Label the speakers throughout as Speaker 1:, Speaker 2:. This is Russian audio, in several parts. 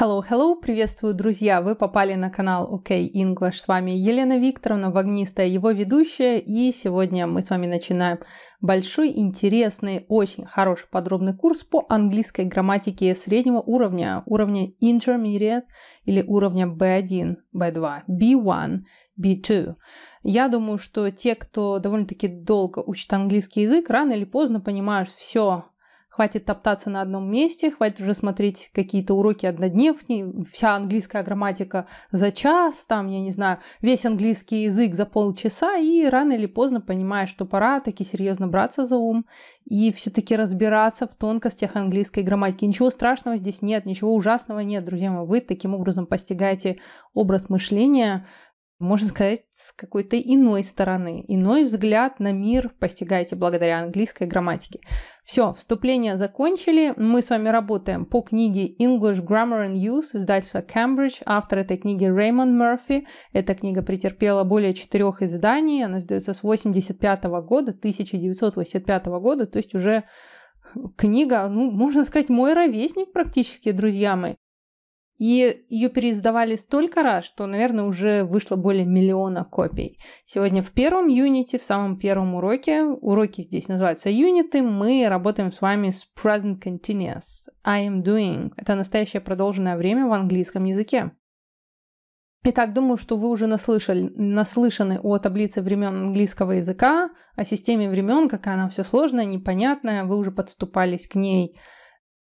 Speaker 1: Hello, hello, приветствую, друзья! Вы попали на канал OK English, с вами Елена Викторовна, Вагнистая, его ведущая, и сегодня мы с вами начинаем большой, интересный, очень хороший подробный курс по английской грамматике среднего уровня, уровня intermediate или уровня B1, B2, B1, B2. Я думаю, что те, кто довольно-таки долго учит английский язык, рано или поздно понимают все Хватит топтаться на одном месте, хватит уже смотреть какие-то уроки однодневные, вся английская грамматика за час, там, я не знаю, весь английский язык за полчаса, и рано или поздно понимаешь, что пора таки серьезно браться за ум и все-таки разбираться в тонкостях английской грамматики. Ничего страшного здесь нет, ничего ужасного нет, друзья мои. Вы таким образом постигаете образ мышления можно сказать, с какой-то иной стороны. Иной взгляд на мир постигаете благодаря английской грамматике. Все, вступление закончили. Мы с вами работаем по книге English Grammar and Use издательства Cambridge. Автор этой книги Рэймонд Мерфи. Эта книга претерпела более четырех изданий. Она сдается с 85 года, 1985 года, то есть уже книга, ну, можно сказать, мой ровесник практически, друзья мои. И ее переиздавали столько раз, что, наверное, уже вышло более миллиона копий. Сегодня в первом юните, в самом первом уроке, уроки здесь называются юниты, мы работаем с вами с present continuous, I am doing. Это настоящее продолженное время в английском языке. Итак, думаю, что вы уже наслышали, наслышаны о таблице времен английского языка, о системе времен, какая она все сложная, непонятная, вы уже подступались к ней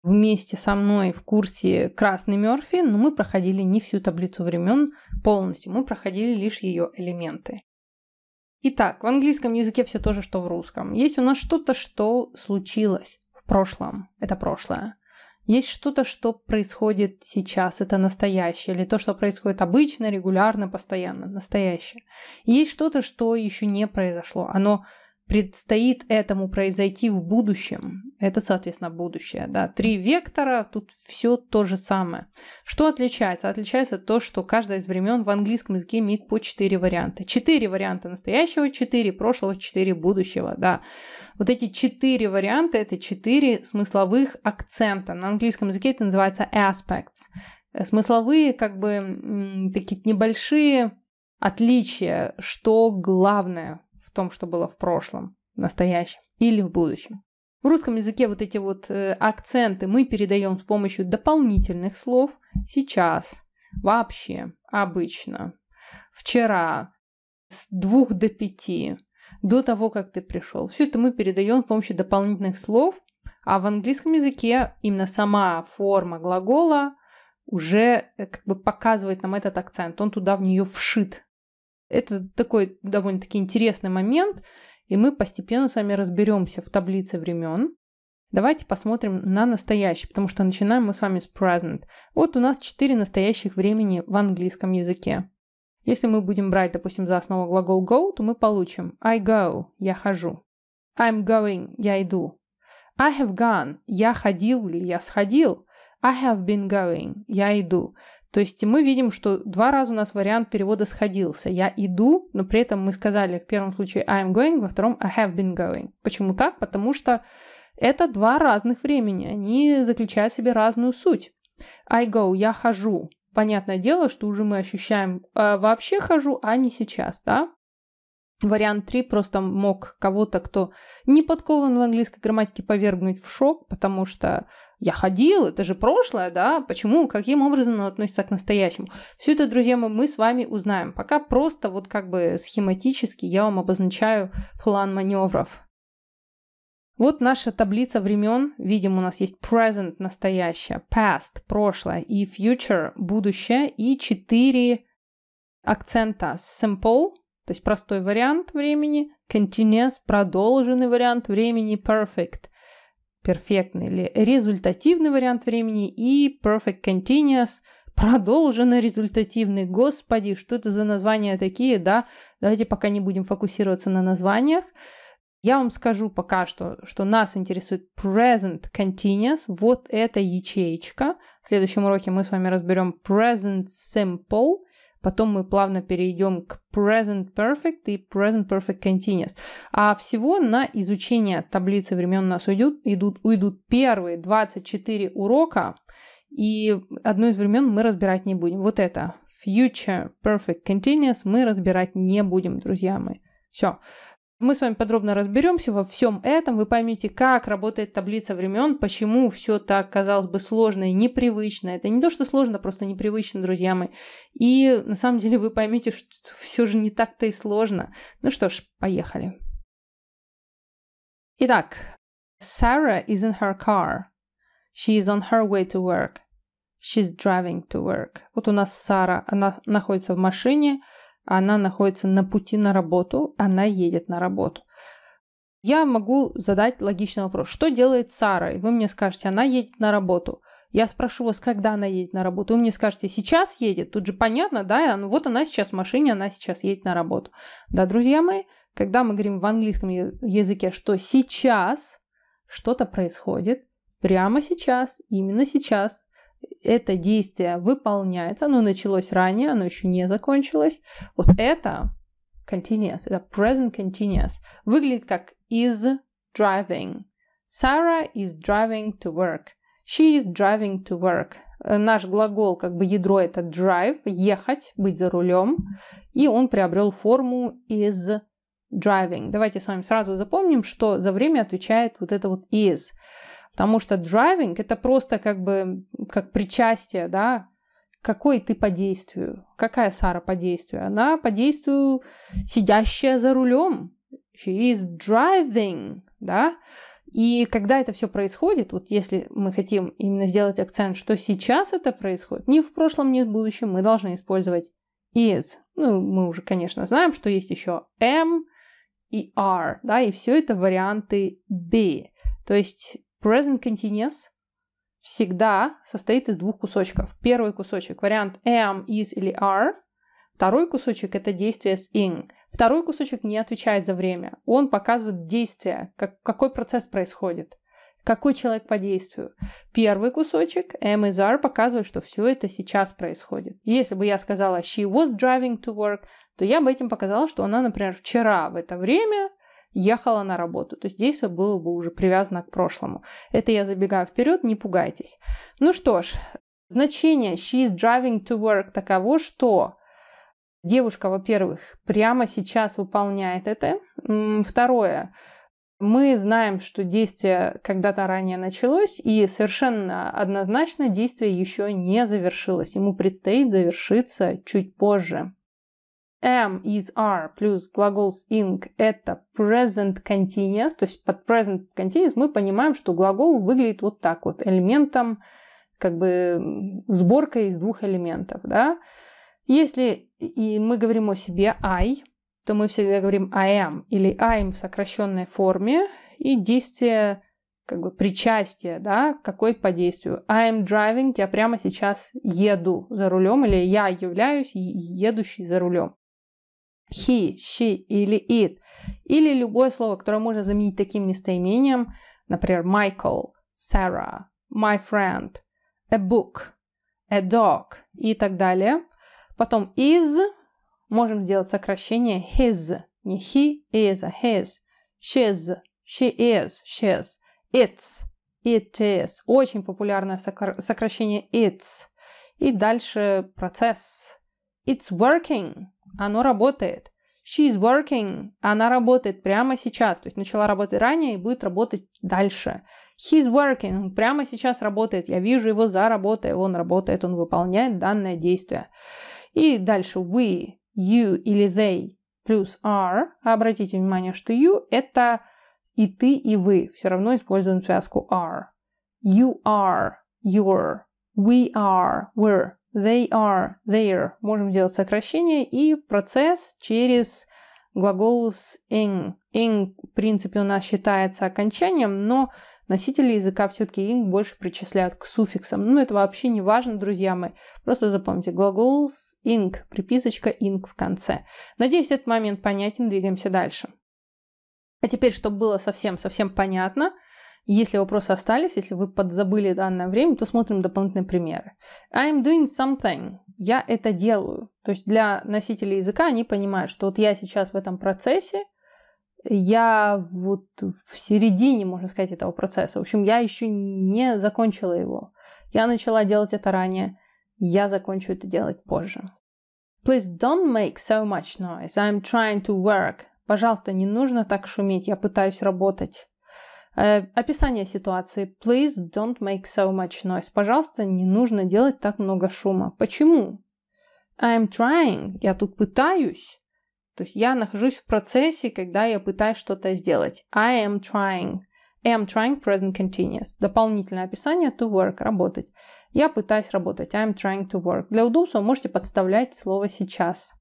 Speaker 1: вместе со мной в курсе Красный Мерфи, но мы проходили не всю таблицу времен полностью, мы проходили лишь ее элементы. Итак, в английском языке все то же, что в русском. Есть у нас что-то, что случилось в прошлом, это прошлое. Есть что-то, что происходит сейчас, это настоящее, или то, что происходит обычно, регулярно, постоянно, настоящее. есть что-то, что еще не произошло, оно предстоит этому произойти в будущем. Это, соответственно, будущее. Да. Три вектора, тут все то же самое. Что отличается? Отличается то, что каждая из времен в английском языке имеет по четыре варианта. Четыре варианта настоящего, четыре прошлого, четыре будущего. Да. Вот эти четыре варианта — это четыре смысловых акцента. На английском языке это называется aspects. Смысловые, как бы, такие небольшие отличия, что главное том, что было в прошлом, в настоящем или в будущем. В русском языке вот эти вот э, акценты мы передаем с помощью дополнительных слов сейчас, вообще, обычно, вчера, с двух до пяти, до того, как ты пришел. Все это мы передаем с помощью дополнительных слов, а в английском языке именно сама форма глагола уже э, как бы показывает нам этот акцент, он туда в нее вшит. Это такой довольно-таки интересный момент, и мы постепенно с вами разберемся в таблице времен. Давайте посмотрим на настоящий, потому что начинаем мы с вами с present. Вот у нас четыре настоящих времени в английском языке. Если мы будем брать, допустим, за основу глагол go, то мы получим I go – я хожу. I'm going – я иду. I have gone – я ходил или я сходил. I have been going – я иду. То есть мы видим, что два раза у нас вариант перевода сходился. Я иду, но при этом мы сказали в первом случае I'm going, во втором I have been going. Почему так? Потому что это два разных времени. Они заключают в себе разную суть. I go, я хожу. Понятное дело, что уже мы ощущаем э, вообще хожу, а не сейчас, да? Вариант 3 просто мог кого-то, кто не подкован в английской грамматике, повергнуть в шок, потому что я ходил, это же прошлое, да, почему, каким образом оно относится к настоящему. Все это, друзья мои, мы с вами узнаем. Пока просто вот как бы схематически я вам обозначаю план маневров. Вот наша таблица времен. Видим, у нас есть present – настоящее, past – прошлое и future – будущее. И четыре акцента – simple – то есть простой вариант времени, continuous, продолженный вариант времени, perfect, перфектный или результативный вариант времени и perfect continuous, продолженный результативный. Господи, что это за названия такие, да? Давайте пока не будем фокусироваться на названиях. Я вам скажу пока что, что нас интересует present continuous, вот эта ячеечка. В следующем уроке мы с вами разберем present simple – Потом мы плавно перейдем к Present Perfect и Present Perfect Continuous. А всего на изучение таблицы времен у нас уйдут, идут, уйдут первые 24 урока, и одно из времен мы разбирать не будем. Вот это Future Perfect Continuous мы разбирать не будем, друзья мои. Все. Мы с вами подробно разберемся во всем этом. Вы поймете, как работает таблица времен, почему все так, казалось бы, сложно и непривычно. Это не то, что сложно, просто непривычно, друзья мои. И на самом деле вы поймете, что все же не так-то и сложно. Ну что ж, поехали. Итак, Sarah is in her car. She is on her way to work. She's driving to work. Вот у нас Сара, она находится в машине она находится на пути на работу, она едет на работу. Я могу задать логичный вопрос. Что делает Сара? И вы мне скажете, она едет на работу. Я спрошу вас, когда она едет на работу. Вы мне скажете, сейчас едет. Тут же понятно, да? Ну вот она сейчас в машине, она сейчас едет на работу. Да, друзья мои, когда мы говорим в английском языке, что сейчас что-то происходит, прямо сейчас, именно сейчас, это действие выполняется, оно началось ранее, оно еще не закончилось. Вот это continuous, это present continuous, выглядит как is driving. Sarah is driving to work. She is driving to work. Э, наш глагол, как бы ядро, это drive, ехать, быть за рулем. И он приобрел форму is driving. Давайте с вами сразу запомним, что за время отвечает вот это вот is. Потому что driving это просто как бы как причастие, да, какой ты по действию, какая Сара по действию. Она по действию сидящая за рулем. She is driving, да. И когда это все происходит, вот если мы хотим именно сделать акцент, что сейчас это происходит, ни в прошлом, ни в будущем мы должны использовать is. Ну, мы уже, конечно, знаем, что есть еще am и are, да, и все это варианты be. То есть Present continuous всегда состоит из двух кусочков. Первый кусочек – вариант am, is или are. Второй кусочек – это действие с in. Второй кусочек не отвечает за время. Он показывает действие, как, какой процесс происходит, какой человек по действию. Первый кусочек am, is, are показывает, что все это сейчас происходит. Если бы я сказала she was driving to work, то я бы этим показала, что она, например, вчера в это время – ехала на работу. То есть действие было бы уже привязано к прошлому. Это я забегаю вперед, не пугайтесь. Ну что ж, значение she is driving to work таково, что девушка, во-первых, прямо сейчас выполняет это. Второе, мы знаем, что действие когда-то ранее началось, и совершенно однозначно действие еще не завершилось. Ему предстоит завершиться чуть позже am, is, are плюс глагол ing – это present continuous. То есть под present continuous мы понимаем, что глагол выглядит вот так вот, элементом, как бы сборкой из двух элементов. Да? Если и мы говорим о себе I, то мы всегда говорим I am или I'm в сокращенной форме и действие как бы причастие, да, какой по действию. I am driving, я прямо сейчас еду за рулем, или я являюсь едущий за рулем he, she или it. Или любое слово, которое можно заменить таким местоимением, например, Michael, Sarah, my friend, a book, a dog и так далее. Потом is можем сделать сокращение his, не he is, а his, she's, she is, she's, it's, it is. Очень популярное сокращение it's. И дальше процесс It's working. Оно работает. She's working. Она работает прямо сейчас. То есть начала работать ранее и будет работать дальше. He's working. Он прямо сейчас работает. Я вижу его за работой. Он работает, он выполняет данное действие. И дальше we, you или they плюс are. Обратите внимание, что you – это и ты, и вы. Все равно используем связку are. You are, your. We are, we're they are, there. Можем делать сокращение и процесс через глагол с ing. Ing, в принципе, у нас считается окончанием, но носители языка все-таки ing больше причисляют к суффиксам. Но ну, это вообще не важно, друзья мои. Просто запомните, глагол с ing, приписочка ing в конце. Надеюсь, этот момент понятен, двигаемся дальше. А теперь, чтобы было совсем-совсем понятно, если вопросы остались, если вы подзабыли данное время, то смотрим дополнительные примеры. I'm doing something. Я это делаю. То есть для носителей языка они понимают, что вот я сейчас в этом процессе, я вот в середине, можно сказать, этого процесса. В общем, я еще не закончила его. Я начала делать это ранее. Я закончу это делать позже. Please don't make so much noise. I'm trying to work. Пожалуйста, не нужно так шуметь. Я пытаюсь работать. Э, описание ситуации. Please don't make so much noise. Пожалуйста, не нужно делать так много шума. Почему? I'm trying. Я тут пытаюсь. То есть я нахожусь в процессе, когда я пытаюсь что-то сделать. I am trying. am trying present continuous. Дополнительное описание to work – работать. Я пытаюсь работать. I'm trying to work. Для удобства можете подставлять слово «сейчас».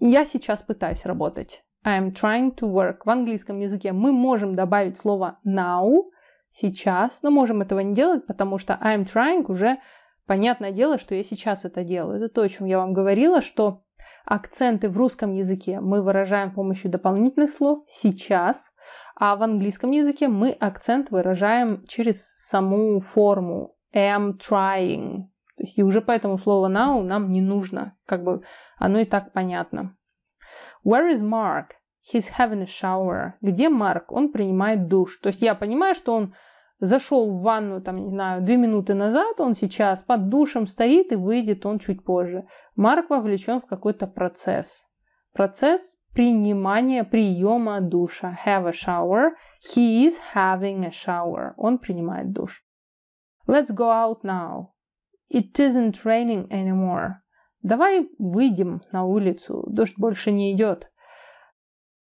Speaker 1: Я сейчас пытаюсь работать. I'm trying to work. В английском языке мы можем добавить слово now, сейчас, но можем этого не делать, потому что I'm trying уже понятное дело, что я сейчас это делаю. Это то, о чем я вам говорила, что акценты в русском языке мы выражаем с помощью дополнительных слов сейчас, а в английском языке мы акцент выражаем через саму форму am trying. То есть и уже поэтому слово now нам не нужно, как бы оно и так понятно. Where is Mark? He's having a shower. Где Марк? Он принимает душ. То есть я понимаю, что он зашел в ванну, там, не знаю, две минуты назад, он сейчас под душем стоит и выйдет он чуть позже. Марк вовлечен в какой-то процесс. Процесс принимания, приема душа. Have a shower. He is having a shower. Он принимает душ. Let's go out now. It isn't raining anymore. Давай выйдем на улицу, дождь больше не идет.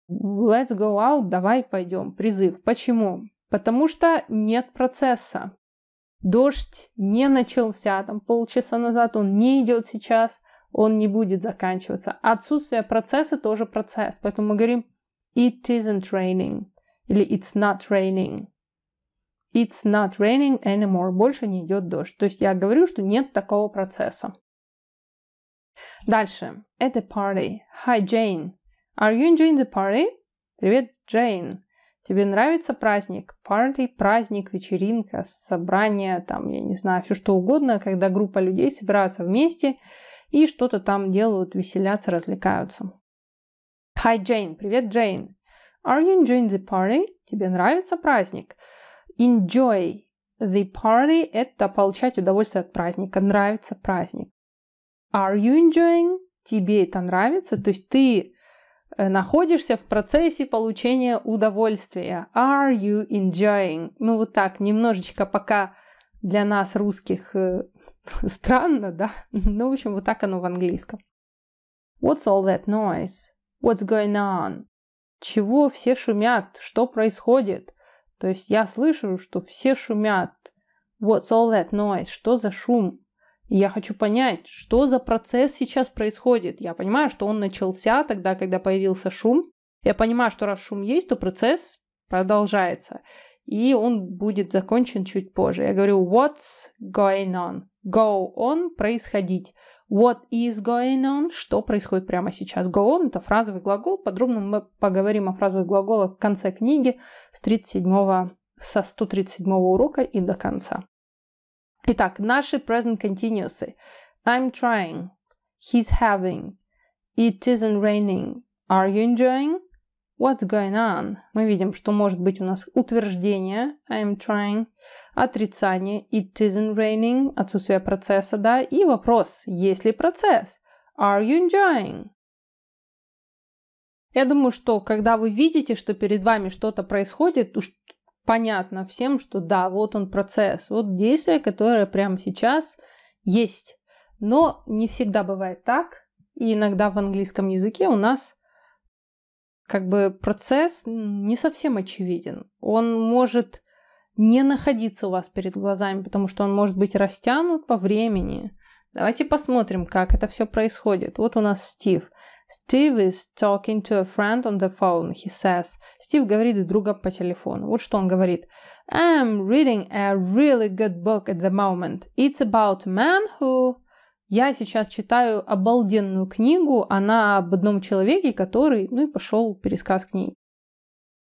Speaker 1: Let's go out, давай пойдем. Призыв. Почему? Потому что нет процесса. Дождь не начался там полчаса назад, он не идет сейчас, он не будет заканчиваться. Отсутствие процесса тоже процесс. Поэтому мы говорим it isn't raining или it's not raining. It's not raining anymore. Больше не идет дождь. То есть я говорю, что нет такого процесса. Дальше. Это party. Hi, Jane. Are you enjoying the party? Привет, Джейн. Тебе нравится праздник? Party, праздник, вечеринка, собрание, там, я не знаю, все что угодно, когда группа людей собираются вместе и что-то там делают, веселятся, развлекаются. Hi, Jane. Привет, Джейн. Are you enjoying the party? Тебе нравится праздник? Enjoy the party – это получать удовольствие от праздника, нравится праздник. Are you enjoying? Тебе это нравится? То есть ты э, находишься в процессе получения удовольствия. Are you enjoying? Ну вот так, немножечко пока для нас, русских, э, странно, да? Ну, в общем, вот так оно в английском. What's all that noise? What's going on? Чего все шумят? Что происходит? То есть я слышу, что все шумят. What's all that noise? Что за шум? Я хочу понять, что за процесс сейчас происходит. Я понимаю, что он начался тогда, когда появился шум. Я понимаю, что раз шум есть, то процесс продолжается. И он будет закончен чуть позже. Я говорю, what's going on? Go on, происходить. What is going on? Что происходит прямо сейчас? Go on – это фразовый глагол. Подробно мы поговорим о фразовых глаголах в конце книги с 37 со 137 урока и до конца. Итак, наши present continuous. I'm trying. He's having. It isn't raining. Are you enjoying? What's going on? Мы видим, что может быть у нас утверждение I'm trying, отрицание It isn't raining, отсутствие процесса, да, и вопрос, есть ли процесс? Are you enjoying? Я думаю, что когда вы видите, что перед вами что-то происходит, понятно всем, что да, вот он процесс, вот действие, которое прямо сейчас есть. Но не всегда бывает так, и иногда в английском языке у нас как бы процесс не совсем очевиден. Он может не находиться у вас перед глазами, потому что он может быть растянут по времени. Давайте посмотрим, как это все происходит. Вот у нас Стив. Steve is talking to a friend on the phone, he says. Стив говорит с по телефону. Вот что он говорит. I'm reading a really good book at the moment. It's about a man who... Я сейчас читаю обалденную книгу, она об одном человеке, который, ну и пошел пересказ к ней.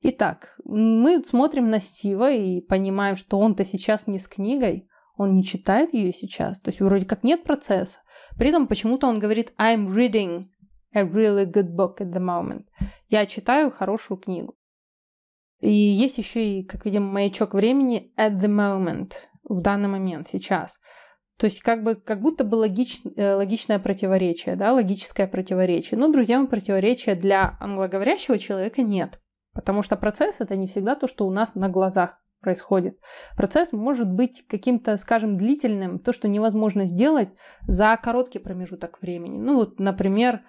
Speaker 1: Итак, мы смотрим на Стива и понимаем, что он-то сейчас не с книгой, он не читает ее сейчас, то есть вроде как нет процесса. При этом почему-то он говорит I'm reading, a really good book at the moment. Я читаю хорошую книгу. И есть еще и, как видим, маячок времени at the moment, в данный момент, сейчас. То есть как, бы, как будто бы логич, э, логичное противоречие, да, логическое противоречие. Но, друзья, противоречия для англоговорящего человека нет. Потому что процесс это не всегда то, что у нас на глазах происходит. Процесс может быть каким-то, скажем, длительным, то, что невозможно сделать за короткий промежуток времени. Ну вот, например,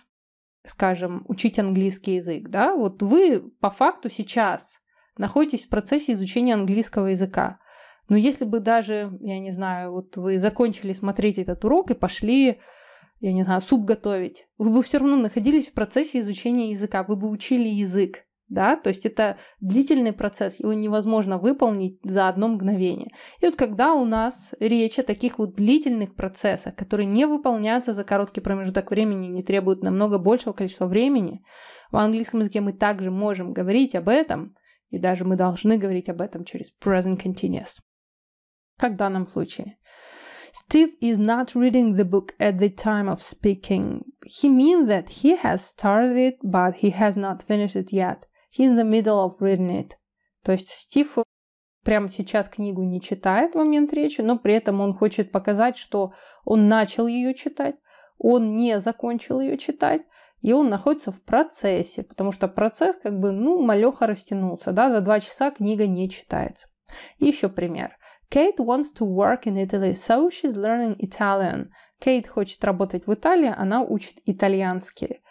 Speaker 1: скажем, учить английский язык, да, вот вы по факту сейчас находитесь в процессе изучения английского языка. Но если бы даже, я не знаю, вот вы закончили смотреть этот урок и пошли, я не знаю, суп готовить, вы бы все равно находились в процессе изучения языка, вы бы учили язык да, то есть это длительный процесс, его невозможно выполнить за одно мгновение. И вот когда у нас речь о таких вот длительных процессах, которые не выполняются за короткий промежуток времени, не требуют намного большего количества времени, в английском языке мы также можем говорить об этом, и даже мы должны говорить об этом через present continuous, как в данном случае. Steve is not reading the book at the time of speaking. He means that he has started it, but he has not finished it yet in the middle of reading it. То есть Стив прямо сейчас книгу не читает в момент речи, но при этом он хочет показать, что он начал ее читать, он не закончил ее читать, и он находится в процессе, потому что процесс как бы, ну, малеха растянулся, да, за два часа книга не читается. И еще пример. Kate wants to work in Italy, so she's learning Italian. Кейт хочет работать в Италии, она учит итальянский.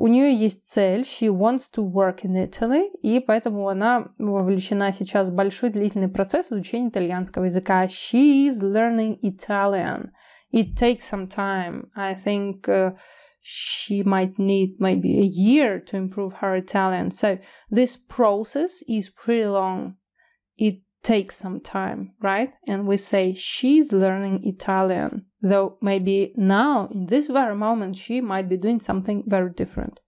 Speaker 1: У нее есть цель, she wants to work in Italy, и поэтому она вовлечена сейчас в большой длительный процесс изучения итальянского языка. She is learning Italian. It takes some time. I think uh, she might need maybe a year to improve her Italian. So this process is pretty long. It takes some time, right? And we say she's learning Italian. Though maybe now, in this very moment, she might be doing something very different.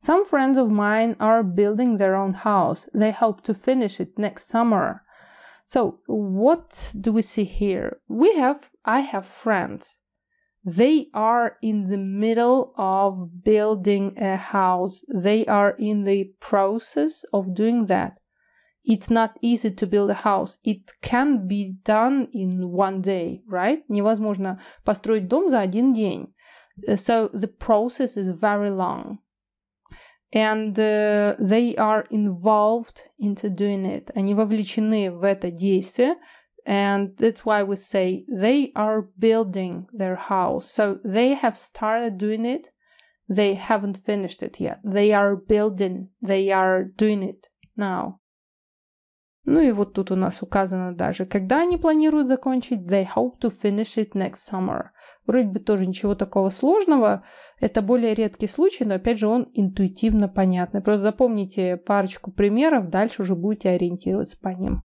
Speaker 1: Some friends of mine are building their own house. They hope to finish it next summer. So, what do we see here? We have, I have friends. They are in the middle of building a house. They are in the process of doing that. It's not easy to build a house. It can be done in one day, right? Невозможно построить дом за один день. Э, so the process is very long. And uh, they are involved into doing it. Они вовлечены в это действие. And that's why we say they are building their house. So they have started doing it. They haven't finished it yet. They are building. They are doing it now. Ну и вот тут у нас указано даже, когда они планируют закончить, they hope to finish it next summer. Вроде бы тоже ничего такого сложного. Это более редкий случай, но опять же он интуитивно понятный. Просто запомните парочку примеров, дальше уже будете ориентироваться по ним.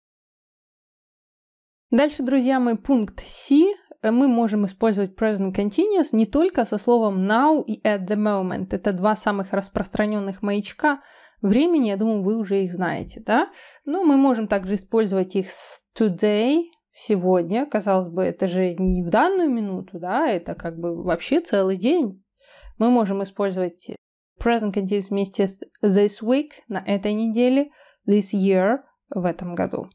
Speaker 1: Дальше, друзья мои, пункт C мы можем использовать present continuous не только со словом now и at the moment. Это два самых распространенных маячка, времени, я думаю, вы уже их знаете, да? Но ну, мы можем также использовать их с today, сегодня. Казалось бы, это же не в данную минуту, да, это как бы вообще целый день. Мы можем использовать present continuous вместе с this week на этой неделе, this year в этом году.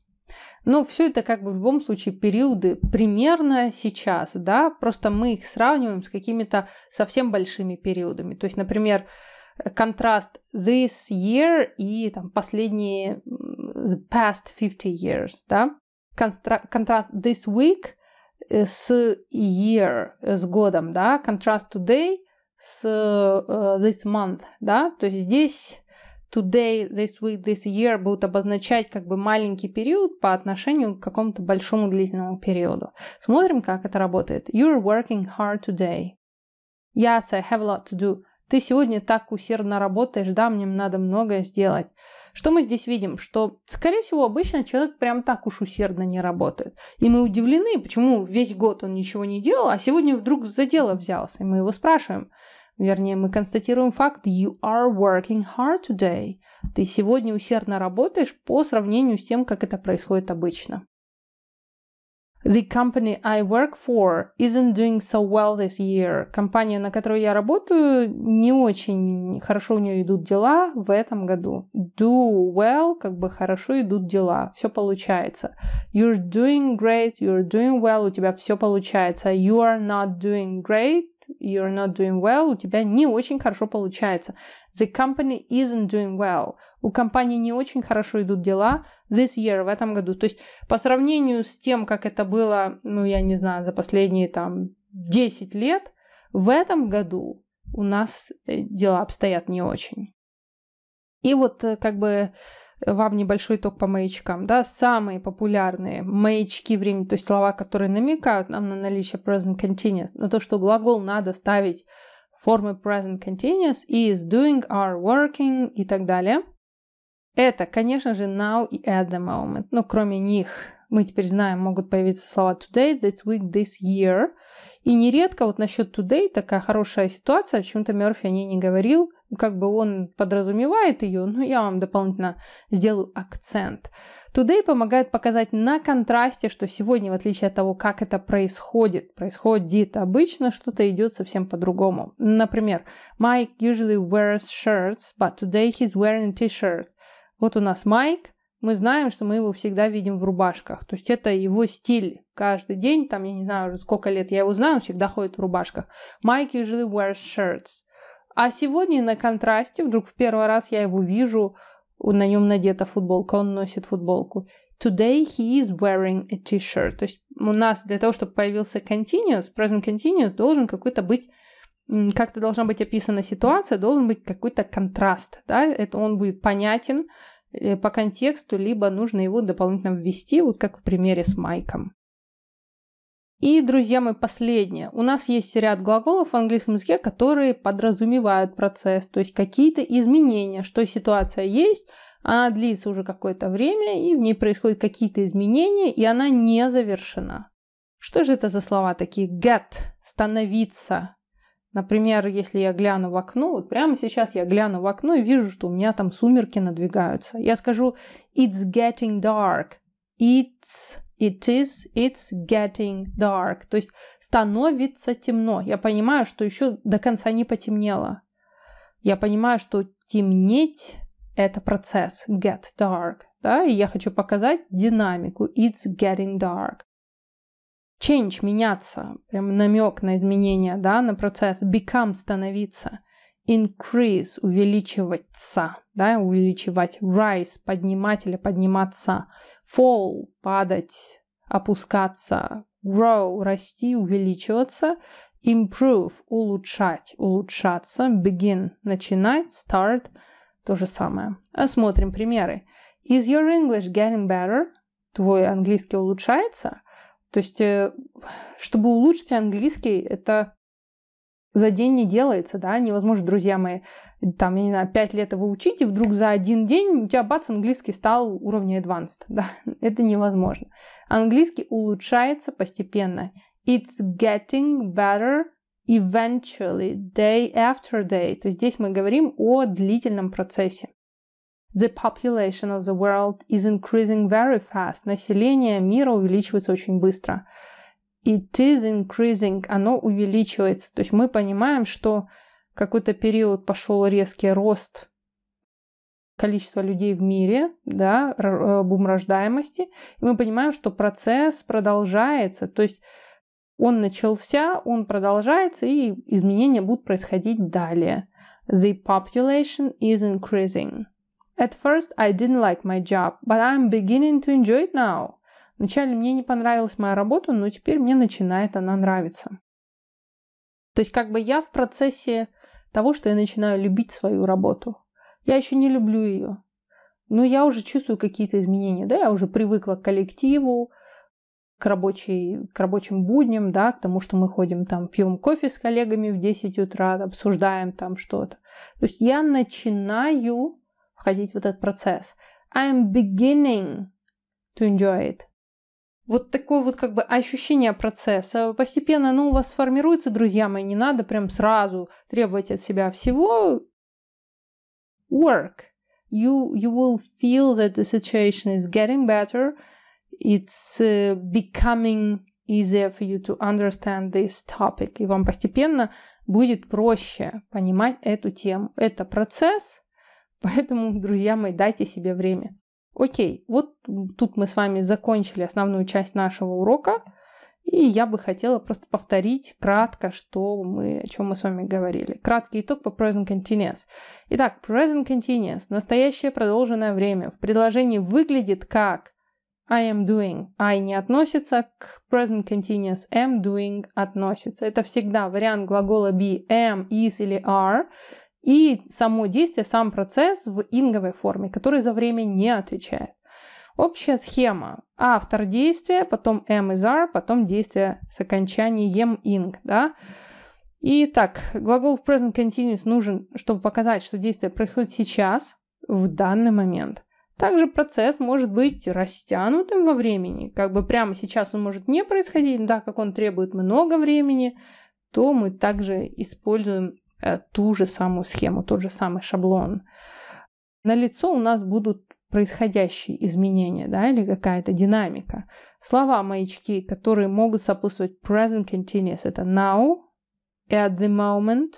Speaker 1: Но все это как бы в любом случае периоды примерно сейчас, да, просто мы их сравниваем с какими-то совсем большими периодами. То есть, например, контраст this year и там последние the past 50 years, да? Контра- контраст this week э, с year, э, с годом, да? Контраст today с uh, this month, да? То есть здесь today, this week, this year будут обозначать как бы маленький период по отношению к какому-то большому длительному периоду. Смотрим, как это работает. You're working hard today. Yes, I have a lot to do. Ты сегодня так усердно работаешь, да, мне надо многое сделать. Что мы здесь видим? Что, скорее всего, обычно человек прям так уж усердно не работает. И мы удивлены, почему весь год он ничего не делал, а сегодня вдруг за дело взялся. И мы его спрашиваем. Вернее, мы констатируем факт «You are working hard today». Ты сегодня усердно работаешь по сравнению с тем, как это происходит обычно. The company I work for isn't doing so well this year. Компания, на которой я работаю, не очень хорошо у нее идут дела в этом году. Do well, как бы хорошо идут дела, все получается. You're doing great, you're doing well, у тебя все получается. You are not doing great, you're not doing well, у тебя не очень хорошо получается. The company isn't doing well. У компании не очень хорошо идут дела, this year, в этом году. То есть по сравнению с тем, как это было, ну, я не знаю, за последние там 10 лет, в этом году у нас э, дела обстоят не очень. И вот э, как бы э, вам небольшой ток по маячкам. Да? Самые популярные маячки времени, то есть слова, которые намекают нам на наличие present continuous, на то, что глагол надо ставить формы present continuous, is, doing, are, working и так далее – это, конечно же, now и at the moment. Но ну, кроме них, мы теперь знаем, могут появиться слова today, this week, this year. И нередко вот насчет today такая хорошая ситуация, почему-то Мерфи о ней не говорил, как бы он подразумевает ее, но я вам дополнительно сделаю акцент. Today помогает показать на контрасте, что сегодня, в отличие от того, как это происходит, происходит обычно, что-то идет совсем по-другому. Например, Mike usually wears shirts, but today he's wearing a t-shirt. Вот у нас Майк, мы знаем, что мы его всегда видим в рубашках. То есть это его стиль. Каждый день, там, я не знаю, уже сколько лет я его знаю, он всегда ходит в рубашках. Майк usually wears shirts. А сегодня на контрасте, вдруг в первый раз я его вижу, на нем надета футболка, он носит футболку. Today he is wearing a t-shirt. То есть у нас для того, чтобы появился continuous, present continuous, должен какой-то быть как-то должна быть описана ситуация, должен быть какой-то контраст, да, это он будет понятен, Э, по контексту, либо нужно его дополнительно ввести, вот как в примере с Майком. И, друзья мои, последнее. У нас есть ряд глаголов в английском языке, которые подразумевают процесс, то есть какие-то изменения, что ситуация есть, она длится уже какое-то время, и в ней происходят какие-то изменения, и она не завершена. Что же это за слова такие? Get – становиться, Например, если я гляну в окно, вот прямо сейчас я гляну в окно и вижу, что у меня там сумерки надвигаются. Я скажу «It's getting dark». «It's», «It is», «It's getting dark». То есть становится темно. Я понимаю, что еще до конца не потемнело. Я понимаю, что темнеть – это процесс «get dark». Да? И я хочу показать динамику «It's getting dark» change — меняться, прям намек на изменение, да, на процесс, become — становиться, increase — увеличиваться, да, увеличивать, rise — поднимать или подниматься, fall — падать, опускаться, grow — расти, увеличиваться, improve — улучшать, улучшаться, begin — начинать, start — то же самое. Осмотрим а примеры. Is your English getting better? Твой английский улучшается? То есть, э, чтобы улучшить английский, это за день не делается, да, невозможно, друзья мои, там, я не знаю, пять лет его учить, и вдруг за один день у тебя, бац, английский стал уровня advanced, да, это невозможно. Английский улучшается постепенно. It's getting better eventually, day after day. То есть здесь мы говорим о длительном процессе. The population of the world is increasing very fast. Население мира увеличивается очень быстро. It is increasing. Оно увеличивается. То есть мы понимаем, что какой-то период пошел резкий рост количества людей в мире, да, э, бум рождаемости. И мы понимаем, что процесс продолжается. То есть он начался, он продолжается, и изменения будут происходить далее. The population is increasing. At first I didn't like my job, but I'm beginning to enjoy it now. Вначале мне не понравилась моя работа, но теперь мне начинает она нравиться. То есть как бы я в процессе того, что я начинаю любить свою работу. Я еще не люблю ее, но я уже чувствую какие-то изменения. Да, я уже привыкла к коллективу, к, рабочей, к рабочим будням, да, к тому, что мы ходим там, пьем кофе с коллегами в 10 утра, обсуждаем там что-то. То есть я начинаю входить в этот процесс. I am beginning to enjoy it. Вот такое вот как бы ощущение процесса. Постепенно ну у вас сформируется, друзья мои, не надо прям сразу требовать от себя всего. Work. You, you will feel that the situation is getting better. It's uh, becoming easier for you to understand this topic. И вам постепенно будет проще понимать эту тему. Это процесс – Поэтому, друзья мои, дайте себе время. Окей, вот тут мы с вами закончили основную часть нашего урока. И я бы хотела просто повторить кратко, что мы, о чем мы с вами говорили. Краткий итог по present continuous. Итак, present continuous, настоящее продолженное время, в предложении выглядит как I am doing. I не относится к present continuous. Am doing относится. Это всегда вариант глагола be am, is или are и само действие, сам процесс в инговой форме, который за время не отвечает. Общая схема. Автор действия, потом M из R, потом действие с окончанием ing. Да? Итак, глагол в present continuous нужен, чтобы показать, что действие происходит сейчас, в данный момент. Также процесс может быть растянутым во времени. Как бы прямо сейчас он может не происходить, но так как он требует много времени, то мы также используем Э, ту же самую схему, тот же самый шаблон. На лицо у нас будут происходящие изменения, да, или какая-то динамика. Слова маячки, которые могут сопутствовать present continuous, это now, at the moment,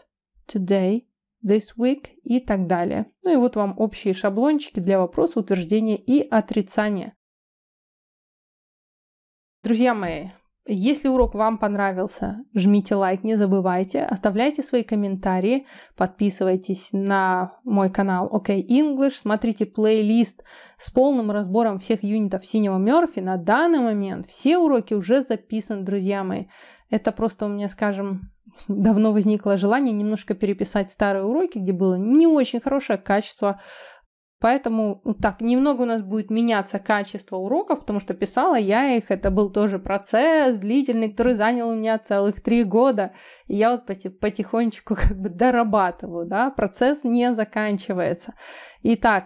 Speaker 1: today, this week и так далее. Ну и вот вам общие шаблончики для вопроса, утверждения и отрицания. Друзья мои, если урок вам понравился, жмите лайк, не забывайте, оставляйте свои комментарии, подписывайтесь на мой канал OK English, смотрите плейлист с полным разбором всех юнитов Синего Мерфи. На данный момент все уроки уже записаны, друзья мои. Это просто у меня, скажем, давно возникло желание немножко переписать старые уроки, где было не очень хорошее качество Поэтому ну, так, немного у нас будет меняться качество уроков, потому что писала я их, это был тоже процесс длительный, который занял у меня целых три года. И я вот потихонечку как бы дорабатываю, да, процесс не заканчивается. Итак,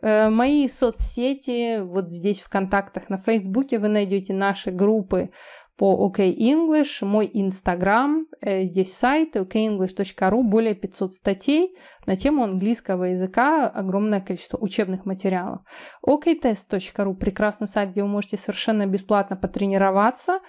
Speaker 1: э, мои соцсети, вот здесь в контактах на Фейсбуке вы найдете наши группы по OK English, мой Instagram э, здесь сайт okenglish.ru, более 500 статей на тему английского языка, огромное количество учебных материалов. oktest.ru – прекрасный сайт, где вы можете совершенно бесплатно потренироваться,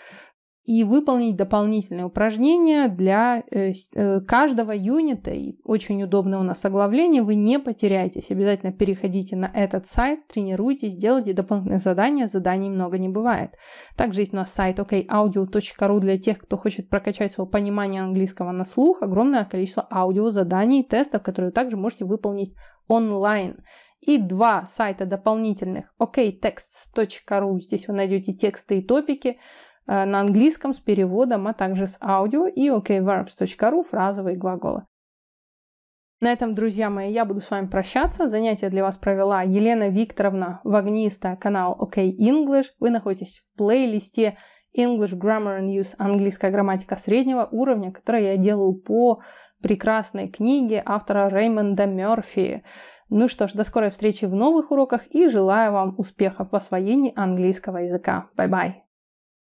Speaker 1: и выполнить дополнительные упражнения для э, э, каждого юнита. И очень удобное у нас оглавление, вы не потеряетесь. Обязательно переходите на этот сайт, тренируйтесь, делайте дополнительные задания, заданий много не бывает. Также есть у нас сайт okaudio.ru для тех, кто хочет прокачать свое понимание английского на слух. Огромное количество аудио аудиозаданий, тестов, которые вы также можете выполнить онлайн и два сайта дополнительных oktexts.ru. Здесь вы найдете тексты и топики. Э, на английском с переводом, а также с аудио и okverbs.ru фразовые глаголы. На этом, друзья мои, я буду с вами прощаться. Занятие для вас провела Елена Викторовна Вагниста, канал OK English. Вы находитесь в плейлисте English Grammar and Use английская грамматика среднего уровня, которую я делаю по прекрасной книге автора Реймонда Мерфи. Ну что ж, до скорой встречи в новых уроках и желаю вам успехов в освоении английского языка. Bye bye.